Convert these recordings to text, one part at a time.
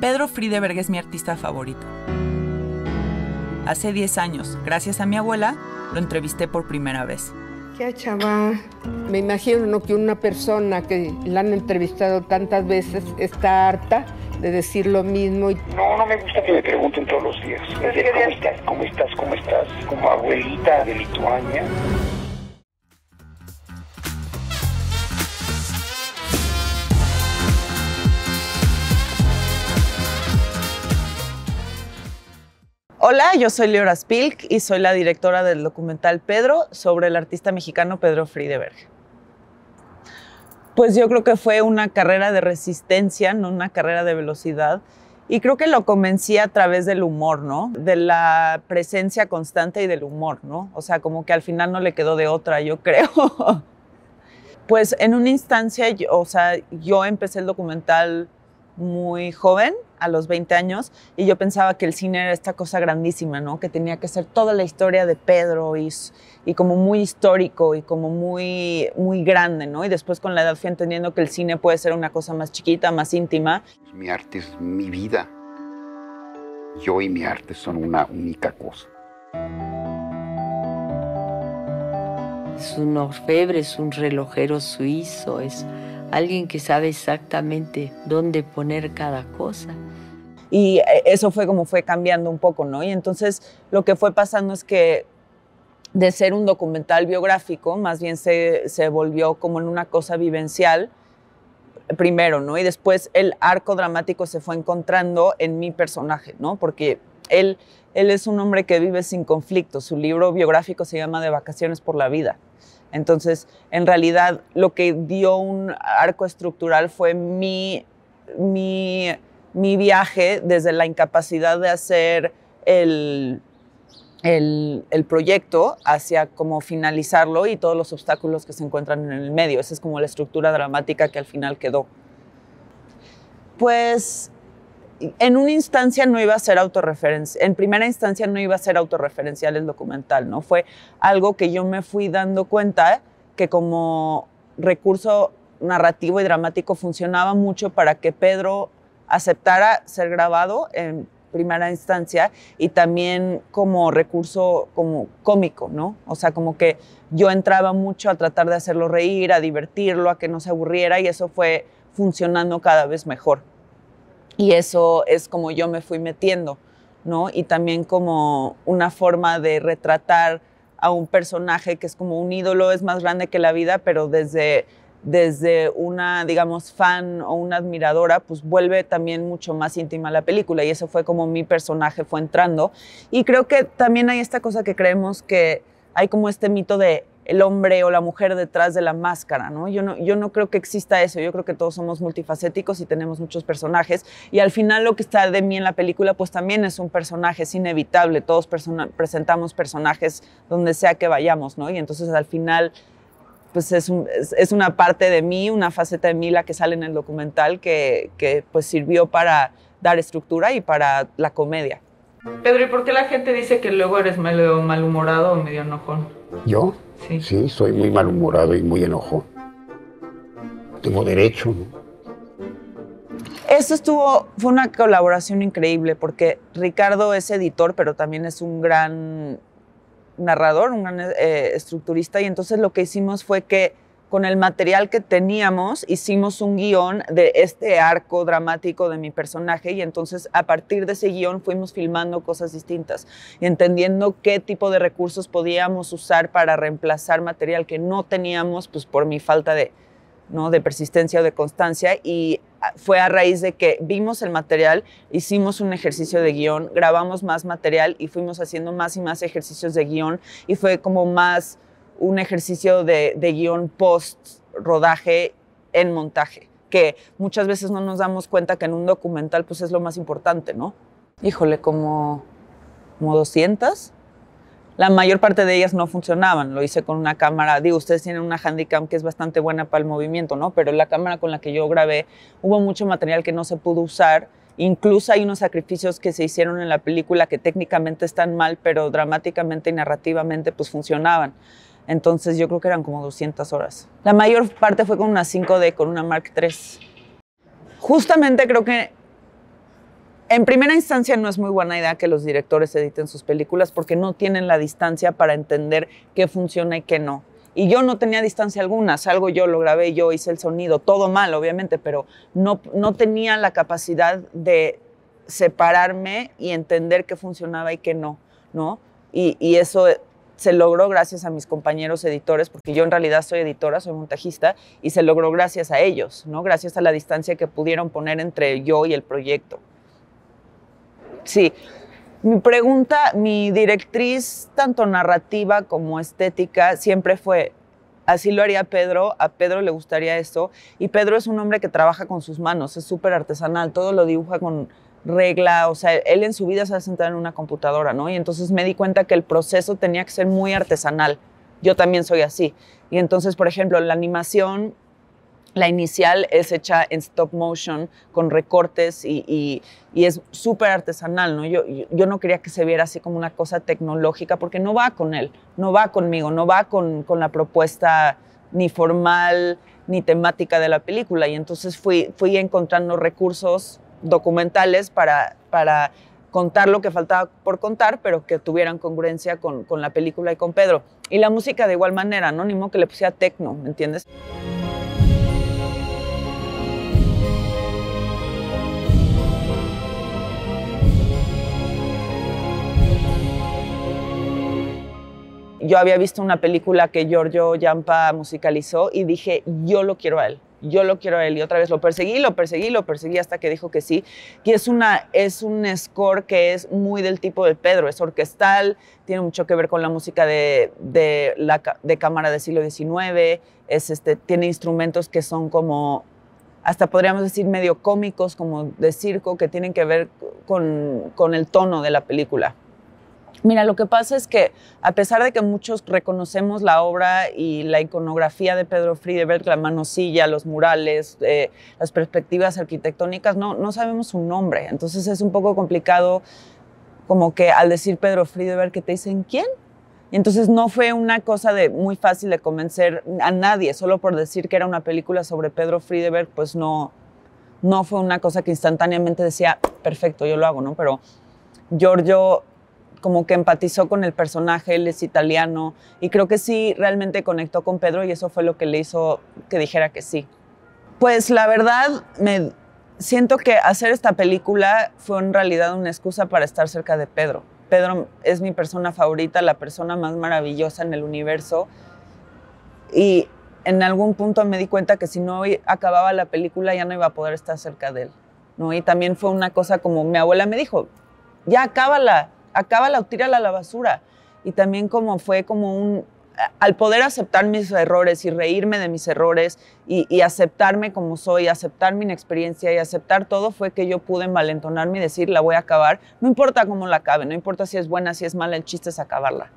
Pedro Friedeberg es mi artista favorito. Hace 10 años, gracias a mi abuela, lo entrevisté por primera vez. ¿Qué chava? Me imagino que una persona que la han entrevistado tantas veces está harta de decir lo mismo. No, no me gusta que me pregunten todos los días. ¿Cómo estás? ¿Cómo estás? ¿Cómo estás? Como abuelita de Lituania. Hola, yo soy Leora Spilk y soy la directora del documental Pedro sobre el artista mexicano Pedro Friedeberg. Pues yo creo que fue una carrera de resistencia, no una carrera de velocidad. Y creo que lo convencí a través del humor, ¿no? De la presencia constante y del humor, ¿no? O sea, como que al final no le quedó de otra, yo creo. pues en una instancia, o sea, yo empecé el documental muy joven, a los 20 años y yo pensaba que el cine era esta cosa grandísima, ¿no? Que tenía que ser toda la historia de Pedro y, y como muy histórico y como muy, muy grande, ¿no? Y después con la edad fui entendiendo que el cine puede ser una cosa más chiquita, más íntima. Mi arte es mi vida. Yo y mi arte son una única cosa. Es un orfebre, es un relojero suizo, es alguien que sabe exactamente dónde poner cada cosa. Y eh, eso fue como fue cambiando un poco, ¿no? Y entonces lo que fue pasando es que de ser un documental biográfico, más bien se, se volvió como en una cosa vivencial primero, ¿no? Y después el arco dramático se fue encontrando en mi personaje, ¿no? Porque él, él es un hombre que vive sin conflicto. Su libro biográfico se llama De vacaciones por la vida. Entonces, en realidad, lo que dio un arco estructural fue mi, viaje desde la incapacidad de hacer el, el, proyecto hacia cómo finalizarlo y todos los obstáculos que se encuentran en el medio. Esa es como la estructura dramática que al final quedó. Pues en una instancia no iba a ser autorreferencial, en primera instancia no iba a ser autorreferencial el documental, ¿no? Fue algo que yo me fui dando cuenta que como recurso narrativo y dramático funcionaba mucho para que Pedro aceptara ser grabado en primera instancia y también como recurso como cómico, ¿no? O sea, como que yo entraba mucho a tratar de hacerlo reír, a divertirlo, a que no se aburriera y eso fue funcionando cada vez mejor. Y eso es como yo me fui metiendo, ¿no? Y también como una forma de retratar a un personaje que es como un ídolo, es más grande que la vida, pero desde, desde una, digamos, fan o una admiradora, pues vuelve también mucho más íntima la película. Y eso fue como mi personaje fue entrando. Y creo que también hay esta cosa que creemos que hay como este mito de el hombre o la mujer detrás de la máscara, ¿no? Yo, ¿no? yo no creo que exista eso, yo creo que todos somos multifacéticos y tenemos muchos personajes y al final lo que está de mí en la película pues también es un personaje, es inevitable, todos presentamos personajes donde sea que vayamos, ¿no? Y entonces al final pues es, una parte de mí, una faceta de mí la que sale en el documental que, que pues sirvió para dar estructura y para la comedia. Pedro, ¿y por qué la gente dice que luego eres medio malhumorado o medio enojón? ¿Yo? Sí. soy muy malhumorado y muy enojo. Tengo derecho. ¿no? Esto estuvo, fue una colaboración increíble porque Ricardo es editor, pero también es un gran narrador, un gran eh, estructurista, y entonces lo que hicimos fue que con el material que teníamos, hicimos un guión de este arco dramático de mi personaje y entonces a partir de ese guión fuimos filmando cosas distintas y entendiendo qué tipo de recursos podíamos usar para reemplazar material que no teníamos pues por mi falta de, ¿no? de persistencia o de constancia y ah, fue a raíz de que vimos el material, hicimos un ejercicio de guión, grabamos más material y fuimos haciendo más y más ejercicios de guión y fue como más un ejercicio de, guión post rodaje en montaje, que muchas veces no nos damos cuenta que en un documental pues es lo más importante, ¿no? Híjole, como, como 200. La mayor parte de ellas no funcionaban, lo hice con una cámara, digo, ustedes tienen una handicam que es bastante buena para el movimiento, ¿no? Pero la cámara con la que yo grabé, hubo mucho material que no se pudo usar, incluso hay unos sacrificios que se hicieron en la película que técnicamente están mal, pero dramáticamente y narrativamente pues funcionaban. Entonces yo creo que eran como 200 horas. La mayor parte fue con una 5D, con una Mark III. Justamente creo que en primera instancia no es muy buena idea que los directores editen sus películas porque no tienen la distancia para entender qué funciona y qué no. Y yo no tenía distancia alguna, salgo yo, lo grabé yo, hice el sonido, todo mal obviamente, pero no, no tenía la capacidad de separarme y entender qué funcionaba y qué no, ¿no? Y, y eso se logró gracias a mis compañeros editores, porque yo en realidad soy editora, soy montajista, y se logró gracias a ellos, ¿no? Gracias a la distancia que pudieron poner entre yo y el proyecto. Sí, mi pregunta, mi directriz, tanto narrativa como estética, siempre fue, así lo haría Pedro, a Pedro le gustaría esto, y Pedro es un hombre que trabaja con sus manos, es súper artesanal, todo lo dibuja con regla, o sea, él en su vida se ha sentado en una computadora, ¿no? Y entonces me di cuenta que el proceso tenía que ser muy artesanal. Yo también soy así. Y entonces, por ejemplo, la animación, la inicial es hecha en stop motion, con recortes y, es súper artesanal, ¿no? Yo, no quería que se viera así como una cosa tecnológica porque no va con él, no va conmigo, no va con, la propuesta ni formal, ni temática de la película. Y entonces fui, fui encontrando recursos documentales para, para contar lo que faltaba por contar, pero que tuvieran congruencia con, la película y con Pedro. Y la música de igual manera, anónimo, que le pusiera techno ¿me entiendes? Yo había visto una película que Giorgio Yampa musicalizó y dije, yo lo quiero a él yo lo quiero a él. Y otra vez lo perseguí, lo perseguí, lo perseguí hasta que dijo que sí. Y es, una, es un score que es muy del tipo de Pedro, es orquestal, tiene mucho que ver con la música de, de la, de cámara del siglo XIX, es este, tiene instrumentos que son como, hasta podríamos decir, medio cómicos, como de circo, que tienen que ver con el tono de la película. Mira, lo que pasa es que a pesar de que muchos reconocemos la obra y la iconografía de Pedro Friedeberg, la manosilla, los murales, eh, las perspectivas arquitectónicas, no, no sabemos su nombre. Entonces es un poco complicado como que al decir Pedro Friedeberg que te dicen quién. Y entonces no fue una cosa de muy fácil de convencer a nadie, solo por decir que era una película sobre Pedro Friedeberg, pues no, no fue una cosa que instantáneamente decía, perfecto, yo lo hago, ¿no? Pero Giorgio como que empatizó con el personaje, él es italiano, y creo que sí, realmente conectó con Pedro y eso fue lo que le hizo que dijera que sí. Pues la verdad, me siento que hacer esta película fue en realidad una excusa para estar cerca de Pedro. Pedro es mi persona favorita, la persona más maravillosa en el universo. Y en algún punto me di cuenta que si no acababa la película ya no iba a poder estar cerca de él. ¿no? Y también fue una cosa como mi abuela me dijo, ya acábala, acábala o tírala a la basura. Y también como fue como un, al poder aceptar mis errores y reírme de mis errores y, aceptarme como soy, aceptar mi inexperiencia y aceptar todo, fue que yo pude envalentonarme y decir, la voy a acabar. No importa cómo la acabe, no importa si es buena, si es mala, el chiste es acabarla.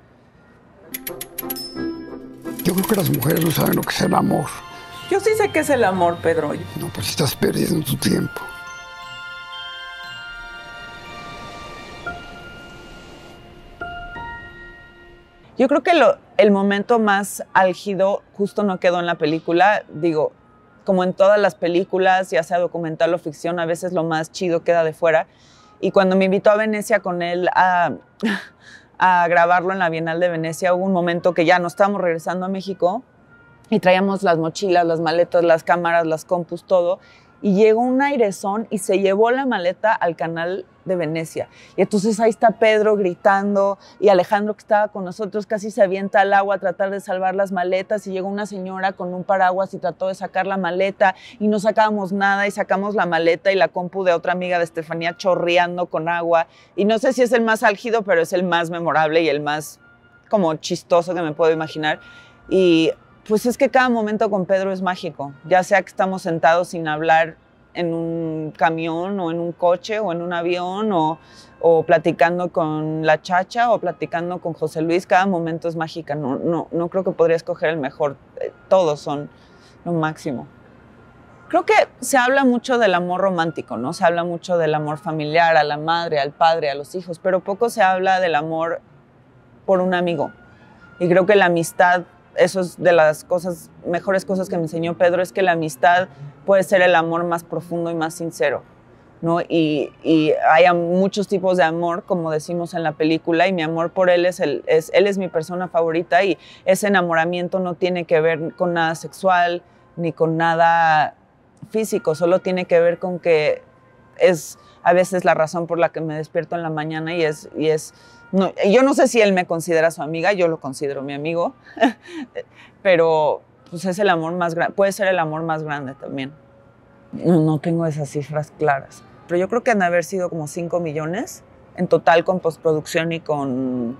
Yo creo que las mujeres no saben lo que es el amor. Yo sí sé qué es el amor, Pedro. No, pues estás perdiendo tu tiempo. Yo creo que el momento más álgido justo no quedó en la película. Digo, como en todas las películas, ya sea documental o ficción, a veces lo más chido queda de fuera. Y cuando me invitó a Venecia con él a, a grabarlo en la Bienal de Venecia, hubo un momento que ya no estábamos regresando a México y traíamos las mochilas, las maletas, las cámaras, las compus, todo. Y llegó un airezón y se llevó la maleta al canal de Venecia. Y entonces ahí está Pedro gritando y Alejandro que estaba con nosotros casi se avienta al agua a tratar de salvar las maletas y llegó una señora con un paraguas y trató de sacar la maleta y no sacábamos nada y sacamos la maleta y la compu de otra amiga de Estefanía chorreando con agua. Y no sé si es el más álgido, pero es el más memorable y el más como chistoso que me puedo imaginar. Y pues es que cada momento con Pedro es mágico, ya sea que estamos sentados sin hablar en un camión o en un coche o en un avión o, platicando con la chacha o platicando con José Luis, cada momento es mágico, no, no, no creo que podría escoger el mejor, eh, todos son lo máximo. Creo que se habla mucho del amor romántico, ¿no? Se habla mucho del amor familiar, a la madre, al padre, a los hijos, pero poco se habla del amor por un amigo. Y creo que la amistad eso es de las cosas, mejores cosas que me enseñó Pedro, es que la amistad puede ser el amor más profundo y más sincero. ¿no? Y, y, hay muchos tipos de amor, como decimos en la película, y mi amor por él es, el, es, él es mi persona favorita y ese enamoramiento no tiene que ver con nada sexual ni con nada físico, solo tiene que ver con que es a veces la razón por la que me despierto en la mañana y es, y es yo no sé si él me considera su amiga, yo lo considero mi amigo, pero pues es el amor más grande, puede ser el amor más grande también. No, tengo esas cifras claras, pero yo creo que han de haber sido como 5 millones en total con postproducción y con,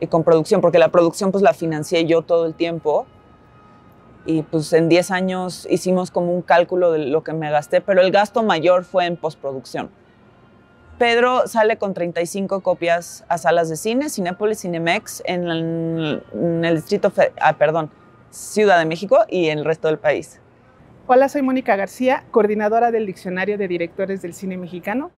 y con producción, porque la producción pues la financié yo todo el tiempo y pues en 10 años hicimos como un cálculo de lo que me gasté, pero el gasto mayor fue en postproducción. Pedro sale con 35 copias a salas de cine, Cinépolis, Cinemex, en el, distrito, ah, perdón, Ciudad de México y en el resto del país. Hola, soy Mónica García, coordinadora del Diccionario de Directores del Cine Mexicano.